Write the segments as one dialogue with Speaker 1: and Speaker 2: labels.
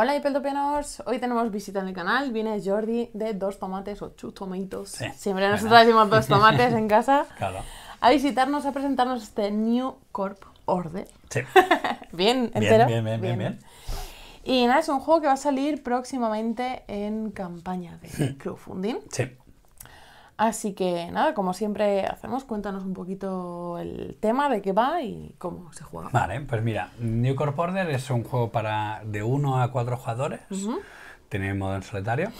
Speaker 1: Hola peltopianos. hoy tenemos visita en el canal, viene Jordi de Dos Tomates o Two siempre nosotros decimos Dos Tomates en casa, a visitarnos, a presentarnos este New Corp
Speaker 2: Order. Sí.
Speaker 1: bien, entero. Bien, bien, bien, bien. Y nada, es un juego que va a salir próximamente en campaña de crowdfunding. Sí. Así que nada, como siempre hacemos, cuéntanos un poquito el tema, de qué va y cómo se juega. Vale,
Speaker 2: pues mira, New Corp Order es un juego para de 1 a 4 jugadores. Tiene modo en solitario.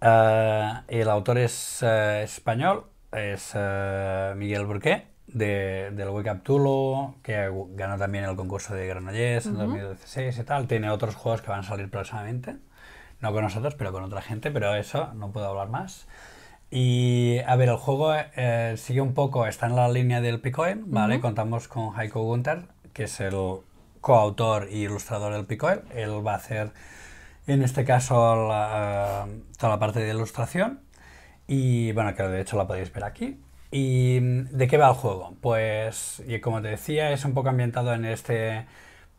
Speaker 2: Eh, el autor es eh, español, es eh, Miguel Burqué, de, del Wake Up Tulo, que ganó también el concurso de Granollers en 2016 y tal. Tiene otros juegos que van a salir próximamente. No con nosotros, pero con otra gente, pero eso no puedo hablar más. Y a ver, el juego eh, sigue un poco, está en la línea del Picoel, ¿vale? Contamos con Heiko Gunther, que es el coautor e ilustrador del Picoel. Él va a hacer, en este caso, eh, toda la parte de ilustración. Y bueno, que de hecho la podéis ver aquí. ¿Y mm, de qué va el juego? Pues, y como te decía, es un poco ambientado en este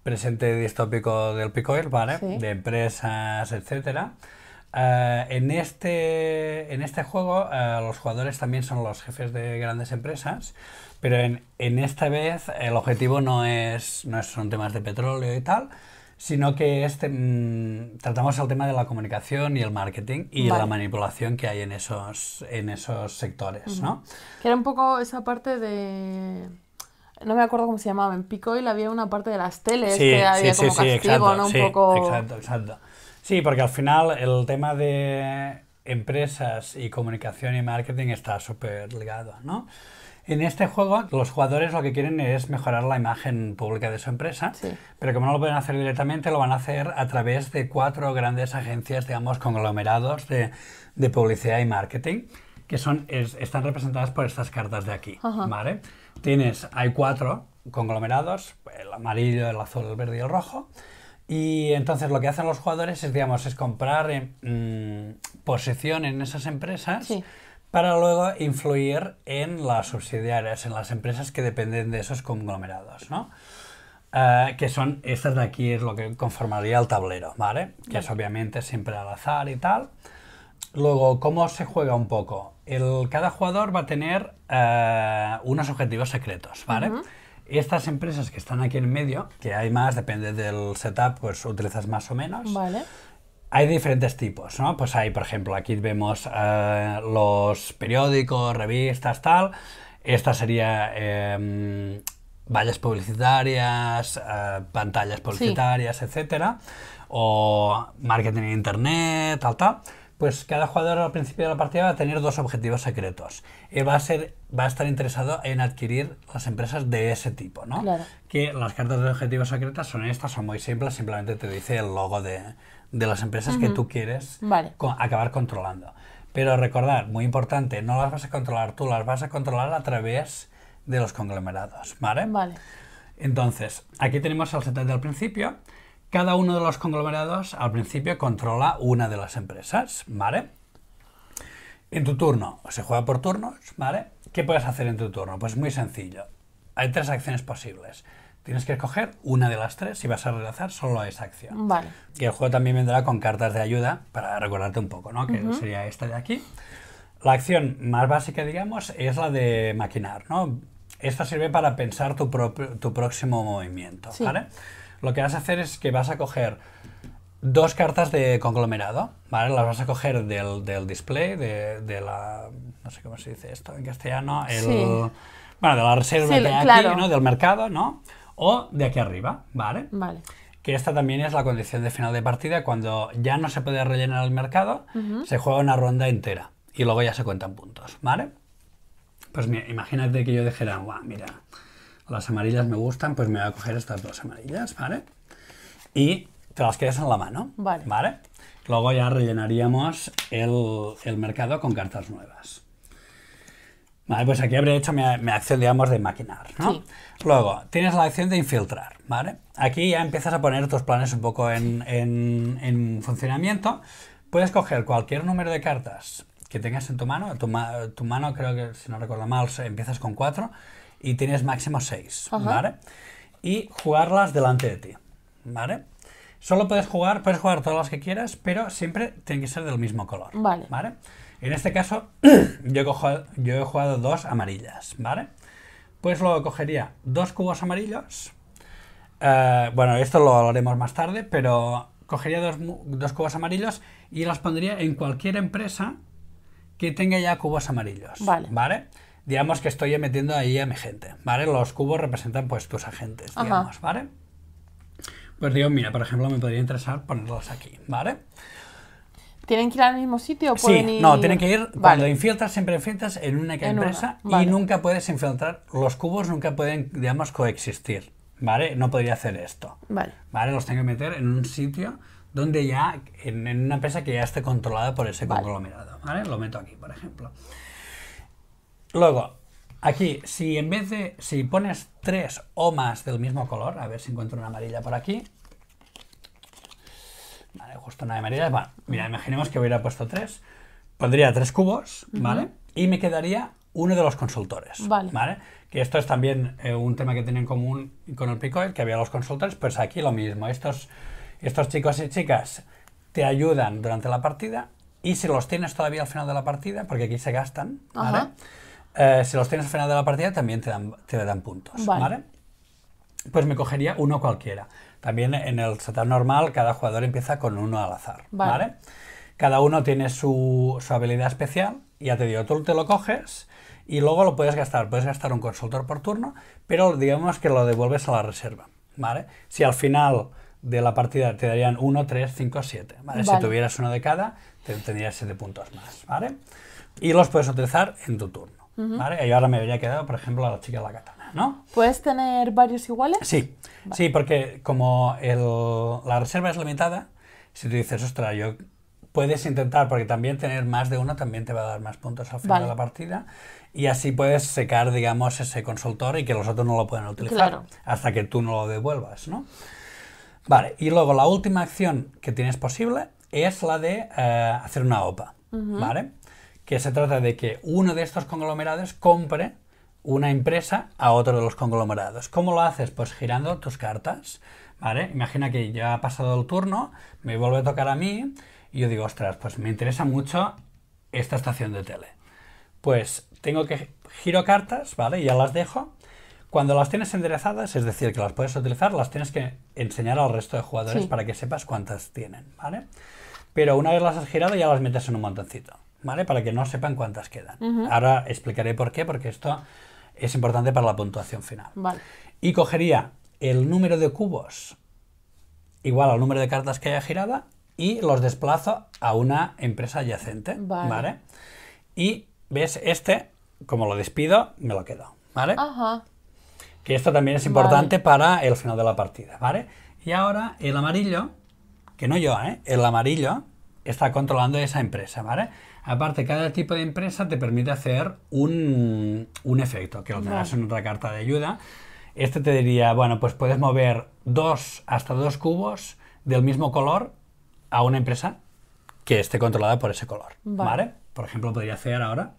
Speaker 2: presente distópico del Picoil, ¿vale? De empresas, etcétera. Eh, en, este, en este juego eh, los jugadores también son los jefes de grandes empresas, pero en, en, esta vez el objetivo no, es, no son temas de petróleo y tal, sino que este, tratamos el tema de la comunicación y el marketing y la manipulación que hay en esos, en esos sectores. ¿no?
Speaker 1: Que era un poco esa parte de no me acuerdo cómo se llamaba, en Picoil había una parte de las teles que había como Un poco... Exacto,
Speaker 2: exacto. Sí, porque al final el tema de empresas y comunicación y marketing está súper ligado, ¿no? En este juego, los jugadores lo que quieren es mejorar la imagen pública de su empresa, pero como no lo pueden hacer directamente, lo van a hacer a través de cuatro grandes agencias, digamos, conglomerados de, publicidad y marketing, que son, están representadas por estas cartas de aquí, ¿vale? Tienes, hay cuatro conglomerados, el amarillo, el azul, el verde y el rojo, y entonces lo que hacen los jugadores es, digamos, es comprar eh, mm, posición en esas empresas para luego influir en las subsidiarias, en las empresas que dependen de esos conglomerados, ¿no? Eh, que son estas de aquí es lo que conformaría el tablero, ¿vale? Que es obviamente siempre al azar y tal. Luego, ¿cómo se juega un poco? El, cada jugador va a tener eh, unos objetivos secretos, ¿vale? Estas empresas que están aquí en medio, que hay más, depende del setup, pues utilizas más o menos. Hay diferentes tipos, ¿no? Pues hay, por ejemplo, aquí vemos eh, los periódicos, revistas, tal. Esta sería em, vallas publicitarias, eh, pantallas publicitarias, etc., etcétera. O marketing en internet, tal, tal pues cada jugador al principio de la partida va a tener dos objetivos secretos. Él eh, va a, ser, va a estar interesado en adquirir las empresas de ese tipo, ¿no? Claro. Que las cartas de objetivos secretos son estas, son muy simples, simplemente te dice el logo de, las empresas que tú quieres acabar controlando. Pero recordar, muy importante, no las vas a controlar tú, las vas a controlar a través de los conglomerados, ¿vale? Vale. Entonces, aquí tenemos al setup del principio, cada uno de los conglomerados al principio controla una de las empresas, ¿vale? En tu turno, se juega por turnos, ¿vale? ¿Qué puedes hacer en tu turno? Pues muy sencillo. Hay tres acciones posibles. Tienes que escoger una de las tres y vas a realizar solo esa acción. Vale. Y el juego también vendrá con cartas de ayuda para recordarte un poco, ¿no? Que sería esta de aquí. La acción más básica, digamos, es la de maquinar, ¿no? Esta sirve para pensar tu, tu próximo movimiento, ¿vale? lo que vas a hacer es que vas a coger dos cartas de conglomerado, ¿vale? Las vas a coger del, del display, de, de, la... no sé cómo se dice esto en castellano, el, bueno, de la reserva que hay aquí, ¿no? Del mercado, ¿no? O de aquí arriba, ¿vale? Vale que esta también es la condición de final de partida, cuando ya no se puede rellenar el mercado, se juega una ronda entera y luego ya se cuentan puntos, ¿vale? Pues mira, imagínate que yo dijera, guau, mira, las amarillas me gustan, pues me voy a coger estas dos amarillas, ¿vale? Y te las quedas en la mano, ¿vale? ¿vale? Luego ya rellenaríamos el, mercado con cartas nuevas. Vale, pues aquí habré hecho mi, acción, digamos, de maquinar, ¿no? Luego, tienes la acción de infiltrar, ¿vale? Aquí ya empiezas a poner tus planes un poco en, funcionamiento. Puedes coger cualquier número de cartas que tengas en tu mano. Tu, tu mano, creo que, si no recuerdo mal, empiezas con cuatro y tienes máximo 6, ¿vale? Y jugarlas delante de ti, ¿vale? Solo puedes jugar, puedes jugar todas las que quieras, pero siempre tienen que ser del mismo color, ¿vale? En este caso, yo, yo he jugado dos amarillas, ¿vale? Pues luego cogería dos cubos amarillos. Eh, bueno, esto lo hablaremos más tarde, pero cogería dos, cubos amarillos y las pondría en cualquier empresa que tenga ya cubos amarillos. Vale. ¿Vale? digamos que estoy metiendo ahí a mi gente, ¿vale? Los cubos representan pues tus agentes, digamos, ¿vale? Pues digo, mira, por ejemplo, me podría interesar ponerlos aquí, ¿vale?
Speaker 1: ¿Tienen que ir al mismo sitio o pueden sí, No, tienen que ir. Cuando
Speaker 2: infiltras, siempre infiltras en una empresa y nunca puedes infiltrar. Los cubos nunca pueden, digamos, coexistir. ¿Vale? No podría hacer esto. Vale. ¿Vale? Los tengo que meter en un sitio donde ya. En, una empresa que ya esté controlada por ese conglomerado. ¿Vale? Lo meto aquí, por ejemplo. Luego, aquí, si en vez de, si pones tres o más del mismo color, a ver si encuentro una amarilla por aquí. Vale, justo una amarilla. Bueno, mira, imaginemos que hubiera puesto tres. Pondría tres cubos, ¿vale? Y me quedaría uno de los consultores. Vale. Que esto es también eh, un tema que tiene en común con el Picoil, que había los consultores, pues aquí lo mismo. Estos, estos chicos y chicas te ayudan durante la partida y si los tienes todavía al final de la partida, porque aquí se gastan, ¿vale? Eh, si los tienes al final de la partida también te dan, te dan puntos, vale. Pues me cogería uno cualquiera. También en el setup normal cada jugador empieza con uno al azar, ¿vale? Cada uno tiene su, habilidad especial, ya te digo, tú te lo coges y luego lo puedes gastar, puedes gastar un consultor por turno, pero digamos que lo devuelves a la reserva, ¿vale? Si al final de la partida te darían 1, 3, 5, 7, ¿vale? Si tuvieras uno de cada, tendrías siete puntos más, ¿vale? Y los puedes utilizar en tu turno. ¿Vale? Y ahora me habría quedado, por ejemplo, a la chica de la katana,
Speaker 1: ¿no? ¿Puedes tener varios iguales?
Speaker 2: Sí, sí, porque como la reserva es limitada, si tú dices, ostras, yo puedes intentar, porque también tener más de uno también te va a dar más puntos al final de la partida. Y así puedes secar, digamos, ese consultor y que los otros no lo puedan utilizar hasta que tú no lo devuelvas, ¿no? Vale, y luego la última acción que tienes posible es la de eh, hacer una OPA, ¿vale? que se trata de que uno de estos conglomerados compre una empresa a otro de los conglomerados. ¿Cómo lo haces? Pues girando tus cartas, ¿vale? Imagina que ya ha pasado el turno, me vuelve a tocar a mí y yo digo, ostras, pues me interesa mucho esta estación de tele. Pues tengo que giro cartas, ¿vale? ya las dejo. Cuando las tienes enderezadas, es decir, que las puedes utilizar, las tienes que enseñar al resto de jugadores para que sepas cuántas tienen, ¿vale? Pero una vez las has girado ya las metes en un montoncito. ¿vale? Para que no sepan cuántas quedan. Ahora explicaré por qué, porque esto es importante para la puntuación final. Y cogería el número de cubos igual al número de cartas que haya girada y los desplazo a una empresa adyacente, ¿vale? Y ves, este, como lo despido, me lo quedo, ¿vale? Que esto también es importante para el final de la partida, ¿vale? Y ahora el amarillo, que no yo, ¿eh? El amarillo está controlando esa empresa, ¿vale? Aparte, cada tipo de empresa te permite hacer un, efecto que lo tendrás en otra carta de ayuda. Este te diría, bueno, pues puedes mover dos hasta dos cubos del mismo color a una empresa que esté controlada por ese color. Vale. Por ejemplo, podría hacer ahora,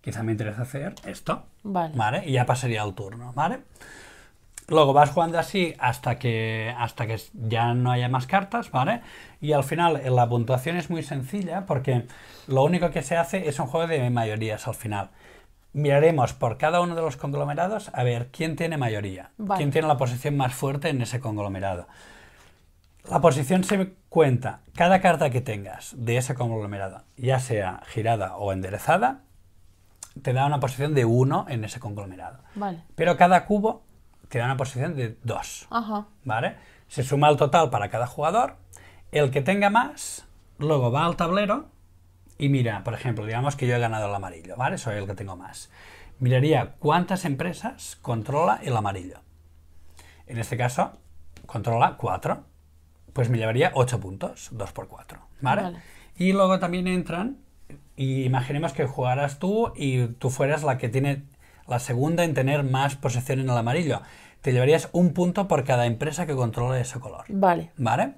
Speaker 2: quizá me interesa hacer esto.
Speaker 1: Vale.
Speaker 2: Y ya pasaría el turno, ¿vale? Luego vas jugando así hasta que, hasta que ya no haya más cartas, ¿vale? Y al final eh, la puntuación es muy sencilla porque lo único que se hace es un juego de mayorías al final. Miraremos por cada uno de los conglomerados a ver quién tiene mayoría, quién tiene la posición más fuerte en ese conglomerado. La posición se cuenta cada carta que tengas de ese conglomerado, ya sea girada o enderezada, te da una posición de 1 en ese conglomerado. Pero cada cubo te da una posición de 2. ¿Vale? Se suma el total para cada jugador. El que tenga más, luego va al tablero y mira, por ejemplo, digamos que yo he ganado el amarillo, ¿vale? Soy el que tengo más. Miraría cuántas empresas controla el amarillo. En este caso, controla 4. Pues me llevaría 8 puntos, 2 por 4, Y luego también entran, y imaginemos que jugaras tú y tú fueras la que tiene la segunda en tener más posición en el amarillo. Te llevarías un punto por cada empresa que controle ese color. Vale. ¿Vale?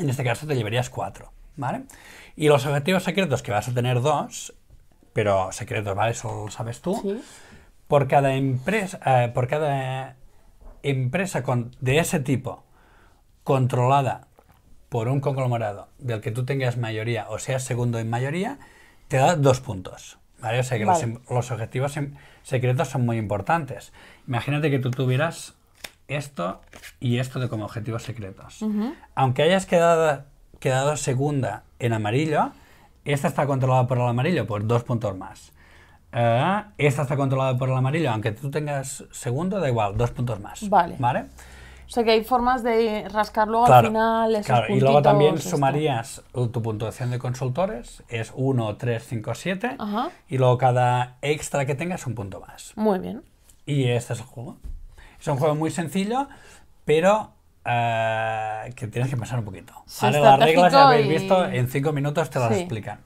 Speaker 2: En este caso te llevarías cuatro. ¿Vale? Y los objetivos secretos, que vas a tener dos, pero secretos, ¿vale? Eso lo sabes tú. Por cada empresa, eh, por cada empresa con, de ese tipo controlada por un conglomerado del que tú tengas mayoría o seas segundo en mayoría, te da dos puntos. ¿Vale? O sea que los, em-, objetivos em-, secretos son muy importantes. Imagínate que tú tuvieras esto y esto de como objetivos secretos. Aunque hayas quedado, quedado segunda en amarillo, esta está controlada por el amarillo por dos puntos más. Ah, esta está controlada por el amarillo, aunque tú tengas segundo, da igual, dos puntos más. Vale. ¿Vale?
Speaker 1: O sea que hay formas de rascarlo al final Claro, y luego también sumarías
Speaker 2: tu puntuación de consultores, es 1, 3, 5, 7, y luego cada extra que tengas un punto más. Muy bien. Y este es el juego. Es un juego muy sencillo, pero eh, que tienes que pensar un poquito. las reglas ya habéis visto, en 5 minutos te las explican.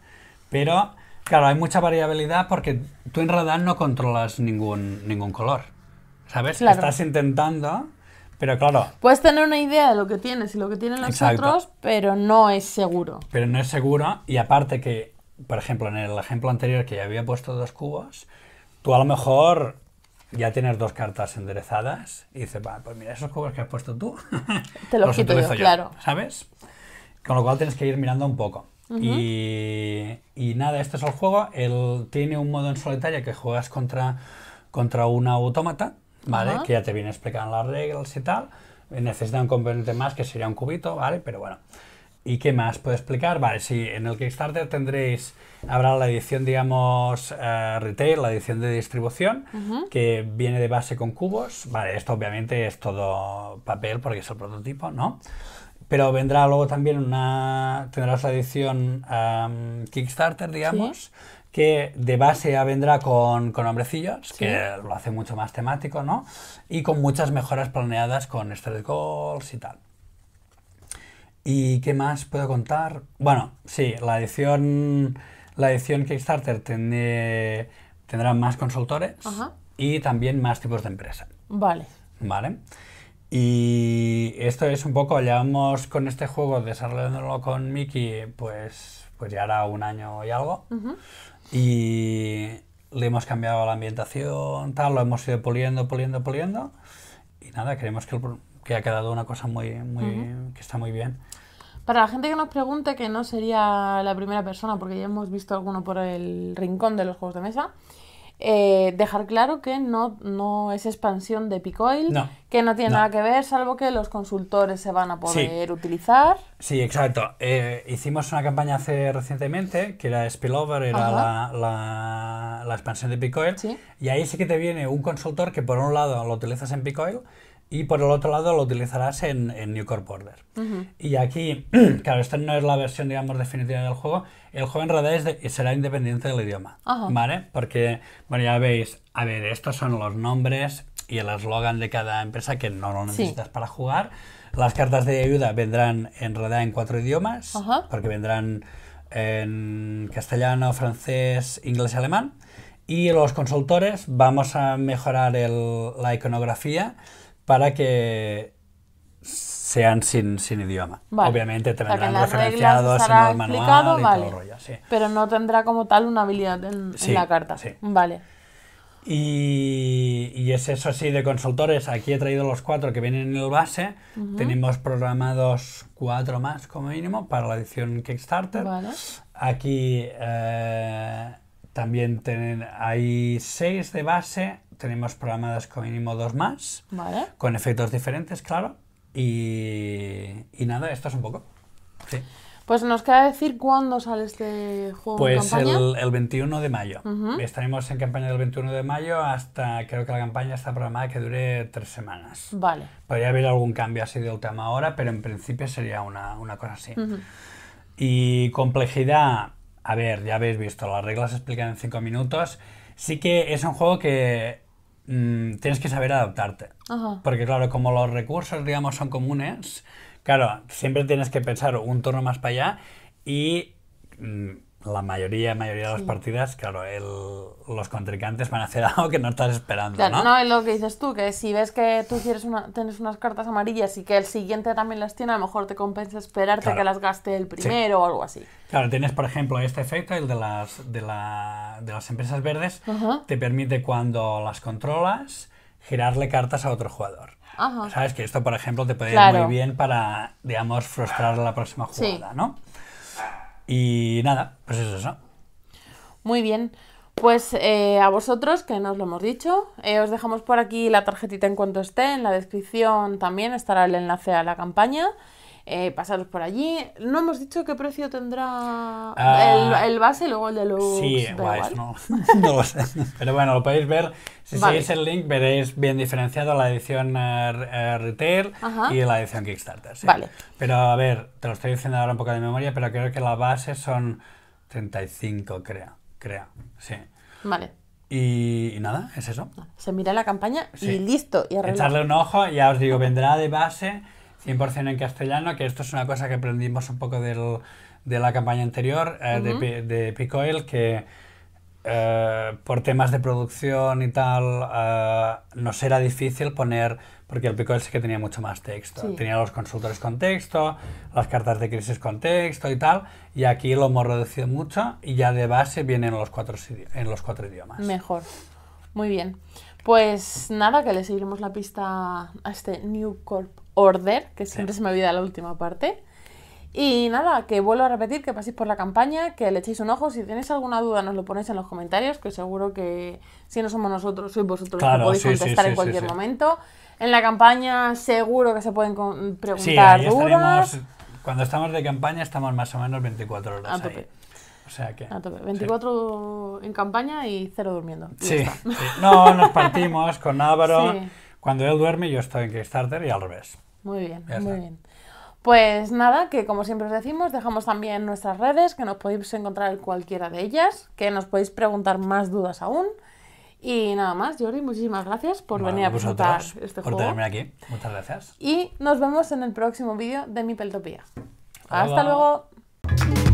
Speaker 2: Pero, claro, hay mucha variabilidad porque tú en realidad no controlas ningún, ningún color. ¿Sabes? Estás intentando pero claro.
Speaker 1: Puedes tener una idea de lo que tienes y lo que tienen los otros, pero no es seguro.
Speaker 2: Pero no es seguro, y aparte que, por ejemplo, en el ejemplo anterior que ya había puesto dos cubos, tú a lo mejor ya tienes dos cartas enderezadas y dices, pues mira, esos cubos que has puesto tú, te los, quito yo, claro. ¿Sabes? Con lo cual tienes que ir mirando un poco. y, nada, este es el juego. Él tiene un modo en solitario que juegas contra, contra un autómata ¿vale? Que ya te viene explicando las reglas y tal. Necesita un componente más que sería un cubito, ¿vale? Pero bueno. ¿Y qué más puedo explicar? Vale, sí, en el Kickstarter tendréis, habrá la edición, digamos, eh, retail, la edición de distribución, que viene de base con cubos. Vale, esto obviamente es todo papel porque es el prototipo, ¿no? Pero vendrá luego también una, tendrás la edición Kickstarter, digamos que de base ya vendrá con, con hombrecillos, que lo hace mucho más temático, ¿no? Y con muchas mejoras planeadas con stretch Calls y tal. ¿Y qué más puedo contar? Bueno, sí, la edición, la edición Kickstarter tendrá más consultores y también más tipos de empresa. Vale. Vale. Y esto es un poco, llevamos con este juego desarrollándolo con Mickey, pues, pues ya hará un año y algo. Y le hemos cambiado la ambientación, tal, lo hemos ido puliendo, puliendo, puliendo. Y nada, creemos que, ha quedado una cosa muy, muy que está muy bien.
Speaker 1: Para la gente que nos pregunte, que no sería la primera persona, porque ya hemos visto alguno por el rincón de los juegos de mesa, eh, dejar claro que no, es expansión de Picoil, que no tiene nada que ver, salvo que los consultores se van a poder utilizar.
Speaker 2: Sí, exacto. Eh, hicimos una campaña hace recientemente que era Spillover, era la, la, expansión de Picoil, y ahí sí que te viene un consultor que por un lado lo utilizas en Picoil y por el otro lado lo utilizarás en, New Corp Border. Y aquí, claro, esta no es la versión, digamos, definitiva del juego. El juego en realidad será independiente del idioma, ¿vale? Porque, bueno, ya veis, a ver, estos son los nombres y el eslogan de cada empresa que no lo necesitas para jugar. Las cartas de ayuda vendrán en realidad en cuatro idiomas, porque vendrán en castellano, francés, inglés y alemán. Y los consultores, vamos a mejorar la iconografía para que sean sin, idioma. Obviamente tendrán referenciados en el manual y rollo,
Speaker 1: Pero no tendrá como tal una habilidad en, la carta. Vale.
Speaker 2: Y, es eso así de consultores. Aquí he traído los cuatro que vienen en el base. Tenemos programados cuatro más como mínimo para la edición Kickstarter. Aquí eh, también tienen, hay seis de base tenemos programadas con mínimo dos más, vale. con efectos diferentes, claro. Y, nada, esto es un poco. Sí.
Speaker 1: Pues nos queda decir cuándo sale este juego. Pues El,
Speaker 2: el, 21 de mayo. Estaremos en campaña del 21 de mayo hasta, creo que la campaña está programada que dure tres semanas. Vale. Podría haber algún cambio así de última hora, pero en principio sería una, cosa así. Y complejidad, a ver, ya habéis visto, las reglas se explican en cinco minutos. Sí que es un juego que Mm, tienes que saber adaptarte. Porque claro, como los recursos, digamos, son comunes, claro, siempre tienes que pensar un turno más para allá y mm, la mayoría, mayoría de las partidas, claro, el, los contrincantes van a hacer algo que no estás esperando, claro, ¿no? No, es
Speaker 1: lo que dices tú, que si ves que tú tienes, unas cartas amarillas y que el siguiente también las tiene, a lo mejor te compensa esperarte que las gaste el primero o algo
Speaker 2: así. Claro, tienes, por ejemplo, este efecto, el de las, de, la, de las empresas verdes, te permite cuando las controlas girarle cartas a otro jugador. Sabes que esto, por ejemplo, te puede ir muy bien para, digamos, frustrar la próxima jugada, ¿no? Y nada, pues eso es eso.
Speaker 1: Muy bien. Pues eh, a vosotros, que nos lo hemos dicho, eh, os dejamos por aquí la tarjetita en cuanto esté, en la descripción también estará el enlace a la campaña. Eh, pasaros por allí. No hemos dicho qué precio tendrá el, ah. base luego el de los... Sí, no,
Speaker 2: lo Pero bueno, lo podéis ver. Si seguís el link veréis bien diferenciado la edición eh, eh, Retail y la edición Kickstarter. Vale. Pero a ver, te lo estoy diciendo ahora un poco de memoria, pero creo que la base son 35, creo. Creo, sí. Vale. Y, nada, es eso.
Speaker 1: Se mira la campaña y listo. Y Echarle
Speaker 2: un ojo, ya os digo, vendrá de base 100% en castellano, que esto es una cosa que aprendimos un poco de la campaña anterior eh, de, Picoil, que eh, por temas de producción y tal, eh, nos era difícil poner, porque el Picoil sí que tenía mucho más texto. Tenía los consultores con texto, las cartas de crisis con texto y tal, y aquí lo hemos reducido mucho y ya de base vienen en los cuatro idiomas.
Speaker 1: Mejor. Muy bien. Pues nada, que le seguiremos la pista a este New Corp Order, que siempre se me olvida la última parte. Y nada, que vuelvo a repetir, que paséis por la campaña, que le echéis un ojo. Si tenéis alguna duda, nos lo ponéis en los comentarios, que seguro que si no somos nosotros, sois vosotros los que podéis contestar en cualquier momento. En la campaña seguro que se pueden preguntar dudas.
Speaker 2: Cuando estamos de campaña estamos más o menos 24 horas. A tope. O sea que. A tope.
Speaker 1: 24 en campaña y cero durmiendo. sí, No, nos partimos
Speaker 2: con Álvaro. Cuando él duerme, yo estoy en Kickstarter y al revés. Muy bien, muy bien.
Speaker 1: Pues nada, que como siempre os decimos, dejamos también nuestras redes, que nos podéis encontrar en cualquiera de ellas, que nos podéis preguntar más dudas aún. Y nada más, Jordi, muchísimas gracias por venir a presentar este juego. Por tenerme
Speaker 2: aquí, muchas gracias.
Speaker 1: Y nos vemos en el próximo vídeo de Mi Peltopía. Hasta luego.